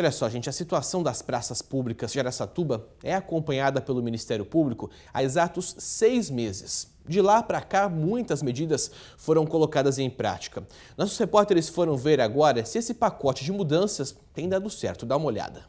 Olha só, gente, a situação das praças públicas de Aracatuba é acompanhada pelo Ministério Público há exatos seis meses. De lá para cá, muitas medidas foram colocadas em prática. Nossos repórteres foram ver agora se esse pacote de mudanças tem dado certo. Dá uma olhada.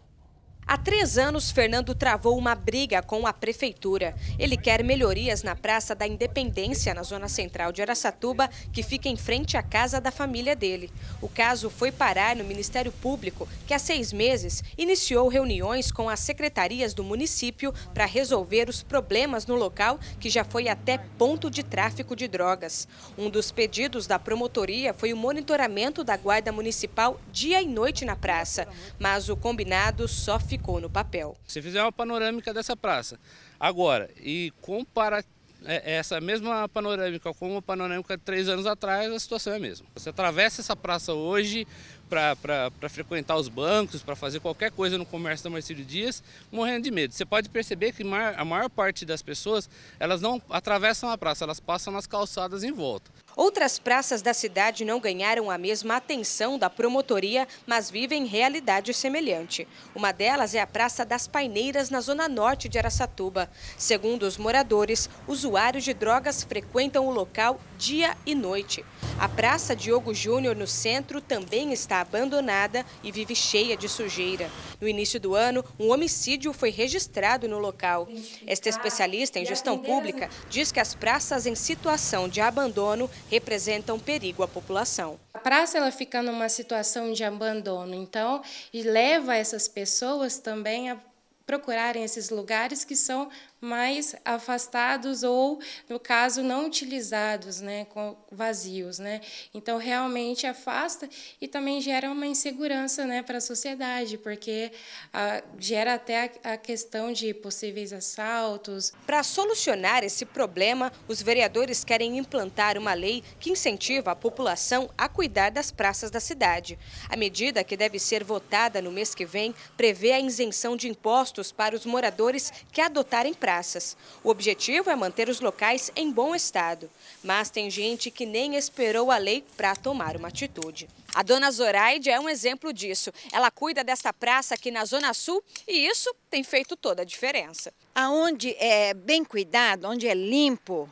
Há três anos, Fernando travou uma briga com a prefeitura. Ele quer melhorias na Praça da Independência, na zona central de Araçatuba, que fica em frente à casa da família dele. O caso foi parar no Ministério Público, que há seis meses iniciou reuniões com as secretarias do município para resolver os problemas no local, que já foi até ponto de tráfico de drogas. Um dos pedidos da promotoria foi o monitoramento da Guarda Municipal dia e noite na praça, mas o combinado só ficou ficou no papel. Se fizer uma panorâmica dessa praça agora e comparar é, essa mesma panorâmica com a panorâmica de três anos atrás, a situação é a mesma. Você atravessa essa praça hoje para frequentar os bancos, para fazer qualquer coisa no comércio da Marcílio Dias, morrendo de medo. Você pode perceber que a maior parte das pessoas, elas não atravessam a praça, elas passam nas calçadas em volta. Outras praças da cidade não ganharam a mesma atenção da promotoria, mas vivem realidade semelhante. Uma delas é a Praça das Paineiras, na zona norte de Araçatuba. Segundo os moradores, usuários de drogas frequentam o local dia e noite. A Praça Diogo Júnior, no centro, também está abandonada e vive cheia de sujeira. No início do ano, um homicídio foi registrado no local. Esta especialista em gestão pública diz que as praças em situação de abandono representam perigo à população. A praça ela fica numa situação de abandono, então, e leva essas pessoas também a procurarem esses lugares que são mas afastados ou, no caso, não utilizados, né, vazios. Né? Então, realmente afasta e também gera uma insegurança né, para a sociedade, porque a, ah, gera até a, a questão de possíveis assaltos. Para solucionar esse problema, os vereadores querem implantar uma lei que incentiva a população a cuidar das praças da cidade. A medida que deve ser votada no mês que vem prevê a isenção de impostos para os moradores que adotarem praças praças. O objetivo é manter os locais em bom estado, mas tem gente que nem esperou a lei para tomar uma atitude. A dona Zoraide é um exemplo disso. Ela cuida desta praça aqui na Zona Sul e isso tem feito toda a diferença. Aonde é bem cuidado, onde é limpo,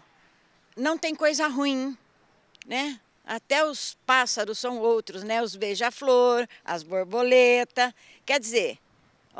não tem coisa ruim, né? Até os pássaros são outros, né? Os beija-flor, as borboletas. Quer dizer,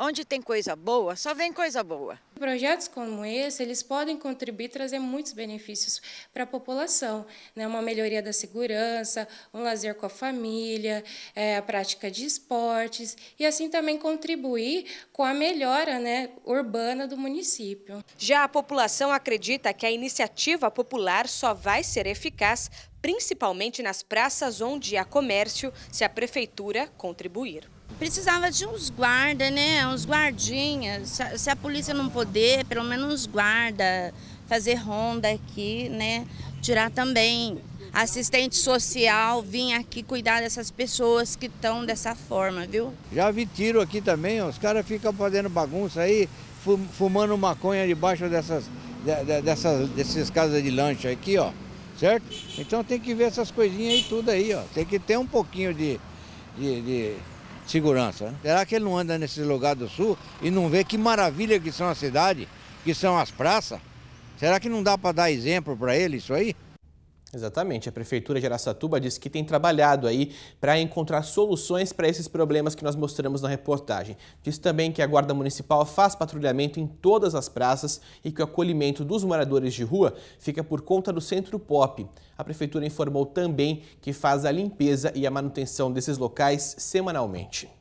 Onde tem coisa boa, só vem coisa boa. Projetos como esse, eles podem contribuir e trazer muitos benefícios para a população. Né? Uma melhoria da segurança, um lazer com a família, é, a prática de esportes e assim também contribuir com a melhora né, urbana do município. Já a população acredita que a iniciativa popular só vai ser eficaz principalmente nas praças onde há comércio, se a prefeitura contribuir precisava de uns guarda, né? Uns guardinhas. Se a polícia não poder, pelo menos uns guarda, fazer ronda aqui, né? Tirar também assistente social, vir aqui cuidar dessas pessoas que estão dessa forma, viu? Já vi tiro aqui também, ó, os caras ficam fazendo bagunça aí, fumando maconha debaixo dessas, dessas, dessas casas de lanche aqui, ó. Certo? Então tem que ver essas coisinhas aí tudo aí, ó. Tem que ter um pouquinho de, de, de segurança. Né? Será que ele não anda nesse lugar do sul e não vê que maravilha que são as cidades, que são as praças? Será que não dá para dar exemplo para ele isso aí? Exatamente. A Prefeitura de Araçatuba disse que tem trabalhado aí para encontrar soluções para esses problemas que nós mostramos na reportagem. Diz também que a Guarda Municipal faz patrulhamento em todas as praças e que o acolhimento dos moradores de rua fica por conta do Centro Pop. A Prefeitura informou também que faz a limpeza e a manutenção desses locais semanalmente.